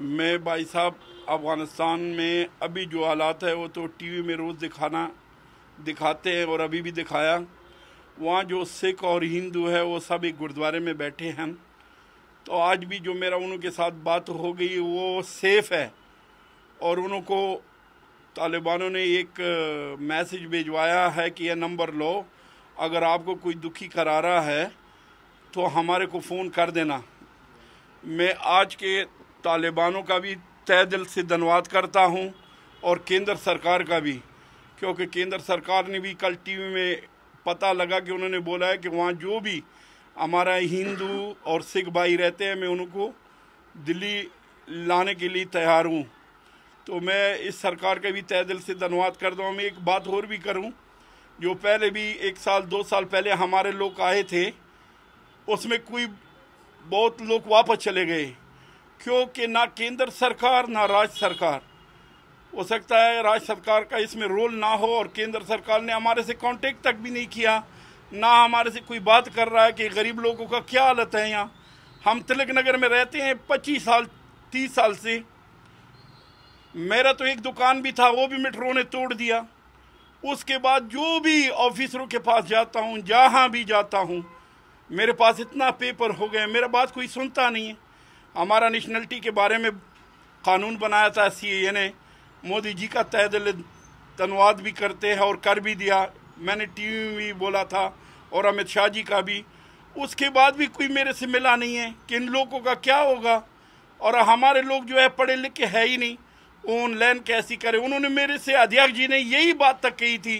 मैं भाई साहब अफ़गानिस्तान में अभी जो हालात है वो तो टीवी में रोज़ दिखाना दिखाते हैं और अभी भी दिखाया वहाँ जो सिख और हिंदू है वो सब एक गुरुद्वारे में बैठे हैं तो आज भी जो मेरा उनके साथ बात हो गई वो सेफ़ है और उनको तालिबानों ने एक मैसेज भिजवाया है कि यह नंबर लो अगर आपको कोई दुखी करा रहा है तो हमारे को फ़ोन कर देना मैं आज के तालिबानों का भी तय दिल से धन्यवाद करता हूँ और केंद्र सरकार का भी क्योंकि केंद्र सरकार ने भी कल टीवी में पता लगा कि उन्होंने बोला है कि वहाँ जो भी हमारा हिंदू और सिख भाई रहते हैं मैं उनको दिल्ली लाने के लिए तैयार हूँ तो मैं इस सरकार का भी तय दिल से धन्यवाद करता हूँ मैं एक बात और भी करूँ जो पहले भी एक साल दो साल पहले हमारे लोग आए थे उसमें कोई बहुत लोग वापस चले गए क्योंकि ना केंद्र सरकार ना राज्य सरकार हो सकता है राज्य सरकार का इसमें रोल ना हो और केंद्र सरकार ने हमारे से कांटेक्ट तक भी नहीं किया ना हमारे से कोई बात कर रहा है कि गरीब लोगों का क्या हालत है यहाँ हम तिलक नगर में रहते हैं पच्चीस साल तीस साल से मेरा तो एक दुकान भी था वो भी मेट्रो ने तोड़ दिया उसके बाद जो भी ऑफिसरों के पास जाता हूँ जहाँ भी जाता हूँ मेरे पास इतना पेपर हो गया मेरा बात कोई सुनता नहीं है हमारा नेशनलिटी के बारे में कानून बनाया था सी ने मोदी जी का तय दिल धन्यवाद भी करते हैं और कर भी दिया मैंने वी में भी बोला था और अमित शाह जी का भी उसके बाद भी कोई मेरे से मिला नहीं है कि इन लोगों का क्या होगा और हमारे लोग जो है पढ़े लिखे है ही नहीं ऑनलाइन कैसी करें उन्होंने मेरे से अध्यक्ष जी ने यही बात तक कही थी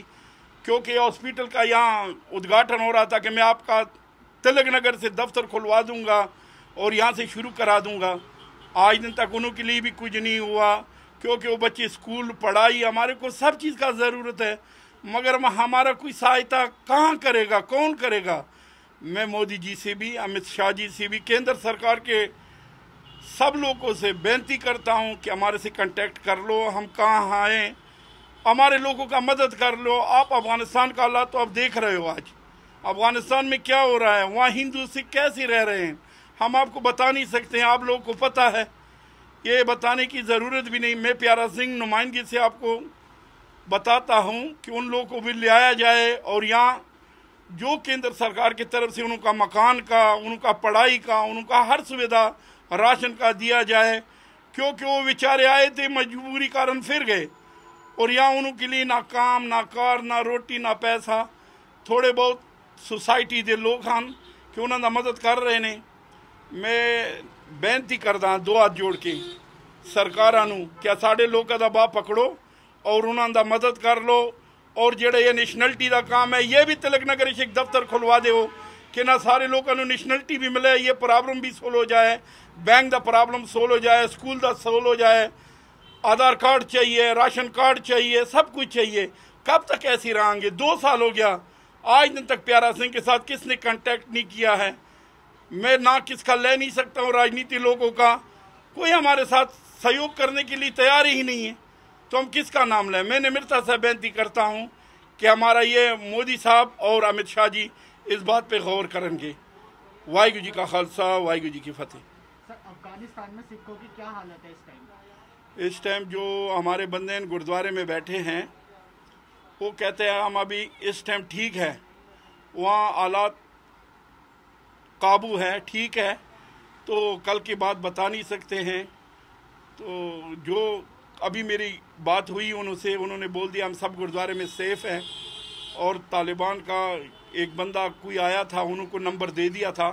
क्योंकि हॉस्पिटल का यहाँ उद्घाटन हो रहा था कि मैं आपका तिलक नगर से दफ्तर खुलवा दूंगा और यहाँ से शुरू करा दूँगा आज दिन तक उनके लिए भी कुछ नहीं हुआ क्योंकि वो बच्चे स्कूल पढ़ाई हमारे को सब चीज़ का ज़रूरत है मगर हमारा कोई सहायता कहाँ करेगा कौन करेगा मैं मोदी जी से भी अमित शाह जी से भी केंद्र सरकार के सब लोगों से बेनती करता हूँ कि हमारे से कांटेक्ट कर लो हम कहाँ आए हमारे लोगों का मदद कर लो आप अफगानिस्तान का हालात तो आप देख रहे हो आज अफगानिस्तान में क्या हो रहा है वहाँ हिंदू सिख कैसे रह रहे हैं हम आपको बता नहीं सकते हैं आप लोगों को पता है ये बताने की ज़रूरत भी नहीं मैं प्यारा सिंह नुमाइंदगी से आपको बताता हूं कि उन लोगों को भी ले आया जाए और यहाँ जो केंद्र सरकार की तरफ से उनका मकान का उनका पढ़ाई का उनका हर सुविधा राशन का दिया जाए क्योंकि वो बेचारे आए थे मजबूरी कारण फिर गए और यहाँ उनके लिए ना काम ना कार ना रोटी ना पैसा थोड़े बहुत सोसाइटी के लोग हैं कि उन्होंने मदद कर रहे हैं ਮੈਂ ਬੇਨਤੀ ਕਰਦਾ ਦੋ ਹੱਥ ਜੋੜ ਕੇ ਸਰਕਾਰਾਂ ਨੂੰ ਕਿ ਸਾਡੇ ਲੋਕਾਂ ਦਾ ਬਾਹ ਪਕੜੋ ਔਰ ਉਹਨਾਂ ਦਾ ਮਦਦ ਕਰ ਲਓ ਔਰ ਜਿਹੜਾ ਇਹ ਨੈਸ਼ਨੈਲਿਟੀ ਦਾ ਕੰਮ ਹੈ ਇਹ ਵੀ ਤਿਲਕ ਨਗਰ ਇੱਕ ਦਫ਼ਤਰ ਖੁਲਵਾ ਦਿਓ ਕਿ ਨਾ ਸਾਰੇ ਲੋਕਾਂ ਨੂੰ ਨੈਸ਼ਨੈਲਿਟੀ ਵੀ ਮਿਲੇ ਇਹ ਪ੍ਰੋਬਲਮ ਵੀ ਸੋਲ ਹੋ ਜਾਏ ਬੈਂਕ ਦਾ ਪ੍ਰੋਬਲਮ ਸੋਲ ਹੋ ਜਾए स्कूल ਦਾ सोल हो जाए आधार कार्ड चाहिए राशन कार्ड चाहिए सब कुछ चाहिए कब तक ऐसे रहेंगे दो साल हो गया आज दिन तक प्यारा सिंह के साथ किसने कांटेक्ट नहीं किया है मैं ना किसका ले नहीं सकता हूँ राजनीति लोगों का कोई हमारे साथ सहयोग करने के लिए तैयार ही नहीं है तो हम किसका नाम लें मैं निम्रता से बेनती करता हूँ कि हमारा ये मोदी साहब और अमित शाह जी इस बात पे गौर करेंगे वाहगुरु जी का खालसा वाहगुरु जी की फतेह सर अफगानिस्तान में सिखों की क्या हालत है इस टाइम इस टाइम जो हमारे बंदे गुरुद्वारे में बैठे हैं वो कहते हैं हम अभी इस टाइम ठीक है वहाँ आलात काबू है ठीक है तो कल की बात बता नहीं सकते हैं तो जो अभी मेरी बात हुई उनसे उन्होंने बोल दिया हम सब गुरुद्वारे में सेफ़ हैं और तालिबान का एक बंदा कोई आया था उनको नंबर दे दिया था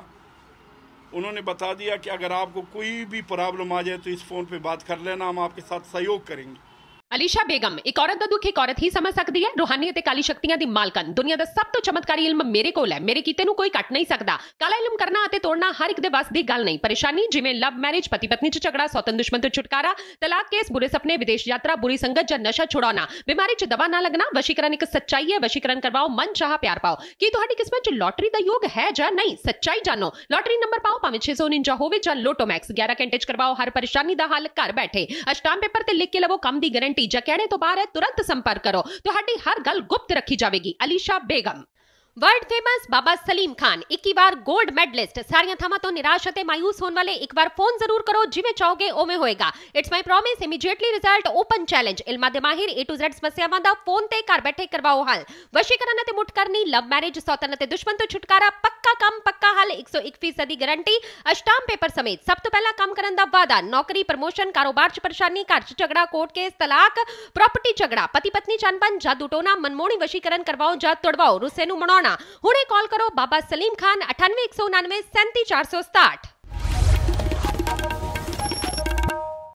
उन्होंने बता दिया कि अगर आपको कोई भी प्रॉब्लम आ जाए तो इस फ़ोन पे बात कर लेना हम आपके साथ सहयोग करेंगे अलीशा बेगम एक औरत का दुख एक औरत ही समझ सकती है रूहानी ते काली शक्तियां दी मालकन दुनिया का सब तो चमत्कारी इल्म मेरे को है मेरे किते कोई कट नहीं सकता काला इल्म करना आते तोड़ना हर एक दे बस दी गल नहीं परेशानी जिमे लव मैरिज पति पत्नी च झगड़ा स्वतंत्र दुश्मन तो छुटकारा तलाक केस बुरे सपने विदेश यात्रा बुरी संगत ज नशा छुड़ा बीमारी च दवा न लगना वशीकरण एक सच्चाई है वशीकरण करवाओ मन चाह प्यार पाओ की किस्मत च लॉटरी का योग है जा नहीं सच्चाई जानो लॉटरी नंबर पाओ पावे छे सौ निंजा होवे जा लोटोमैक्स ग्यारह घंटे च करवाओ हर परेशानी का हाल घर बैठे अष्टाम पेपर से लिख के लवो कम की गरंटी बेटी जकैड़े तो बाहर है तुरंत संपर्क करो ਤੁਹਾਡੀ ਹਰ ਗੱਲ ਗੁਪਤ ਰੱਖੀ ਜਾਵੇਗੀ ਅਲੀਸ਼ਾ ਬੇਗਮ ਵਰਲਡ ਫੇਮਸ ਬਾਬਾ ਸਲੀਮ ਖਾਨ 21 ਵਾਰ 골ਡ ਮੈਡਲਿਸਟ ਸਾਰੀਆਂ ਥਾਵਾਂ ਤੋਂ ਨਿਰਾਸ਼ ਅਤੇ ਮਾਇੂਸ ਹੋਣ ਵਾਲੇ ਇੱਕ ਵਾਰ ਫੋਨ ਜ਼ਰੂਰ ਕਰੋ ਜਿਵੇਂ ਚਾਹੋਗੇ ਉਵੇਂ ਹੋਏਗਾ it's my promise immediately result open challenge ਇਲਮਾ ਦੇ ਮਾਹਿਰ A to Z ਸਮੱਸਿਆਵਾਂ ਦਾ ਫੋਨ ਤੇ ਘਰ ਬੈਠੇ ਕਰਵਾਓ ਹੱਲ ਵਸ਼ੀਕਰਨ ਅਤੇ ਮੁੱਠ ਕਰਨੀ ਲਵ ਮੈਰਿਜ ਸੌਤਨ ਅਤੇ ਦੁਸ਼ਮਣ ਤੋਂ ਛੁਟਕਾਰਾ ਪੱਕਾ ਕੰਮ गारंटी अष्टाम पेपर समेत सब तो पहला वादा नौकरी प्रमोशन कारोबार घर झगड़ा कोर्ट केस तलाक प्रॉपर्टी झगड़ा पति पत्नी चनबन दुटोना मनमोहनी वशीकरण करवाओ जा तुड़वाओ रुसे कॉल करो बाबा सलीम खान अठानवे एक सौ उन्नवे सैंती चार सौ सताहठ